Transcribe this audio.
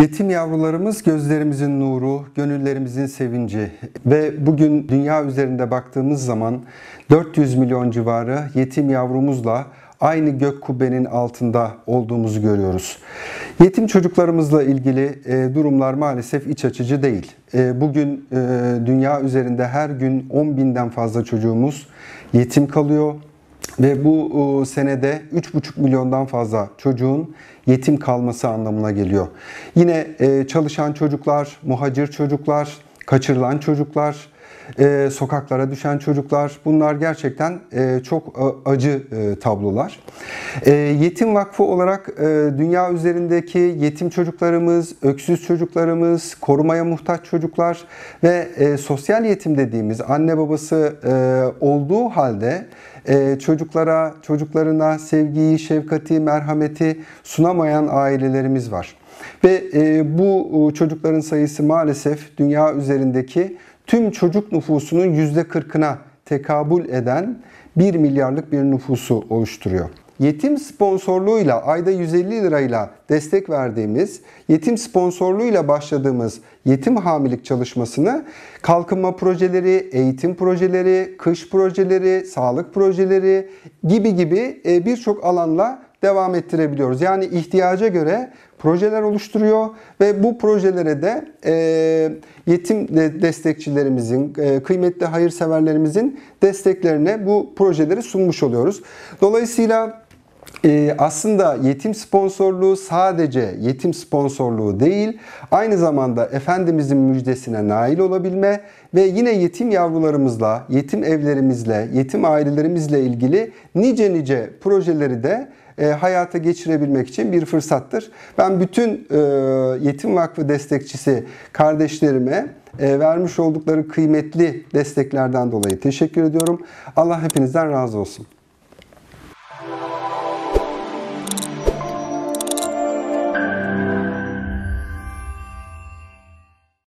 Yetim yavrularımız gözlerimizin nuru, gönüllerimizin sevinci ve bugün dünya üzerinde baktığımız zaman 400 milyon civarı yetim yavrumuzla aynı gök kubbenin altında olduğumuzu görüyoruz. Yetim çocuklarımızla ilgili e, durumlar maalesef iç açıcı değil. E, bugün e, dünya üzerinde her gün 10 binden fazla çocuğumuz yetim kalıyor ve bu e, senede 3,5 milyondan fazla çocuğun yetim kalması anlamına geliyor. Yine e, çalışan çocuklar, muhacir çocuklar, kaçırılan çocuklar, e, sokaklara düşen çocuklar bunlar gerçekten e, çok e, acı e, tablolar. E, yetim Vakfı olarak e, dünya üzerindeki yetim çocuklarımız, öksüz çocuklarımız, korumaya muhtaç çocuklar ve e, sosyal yetim dediğimiz anne babası e, olduğu halde ee, çocuklara, çocuklarına sevgiyi, şefkati, merhameti sunamayan ailelerimiz var. Ve e, bu çocukların sayısı maalesef dünya üzerindeki tüm çocuk nüfusunun %40'ına tekabül eden 1 milyarlık bir nüfusu oluşturuyor. Yetim sponsorluğuyla ayda 150 lirayla destek verdiğimiz, yetim sponsorluğuyla başladığımız yetim hamilik çalışmasını kalkınma projeleri, eğitim projeleri, kış projeleri, sağlık projeleri gibi gibi e, birçok alanla devam ettirebiliyoruz. Yani ihtiyaca göre projeler oluşturuyor ve bu projelere de e, yetim destekçilerimizin, e, kıymetli hayırseverlerimizin desteklerine bu projeleri sunmuş oluyoruz. Dolayısıyla e, aslında yetim sponsorluğu sadece yetim sponsorluğu değil, aynı zamanda Efendimizin müjdesine nail olabilme ve yine yetim yavrularımızla, yetim evlerimizle, yetim ailelerimizle ilgili nice nice projeleri de e, hayata geçirebilmek için bir fırsattır. Ben bütün e, Yetim Vakfı destekçisi kardeşlerime e, vermiş oldukları kıymetli desteklerden dolayı teşekkür ediyorum. Allah hepinizden razı olsun.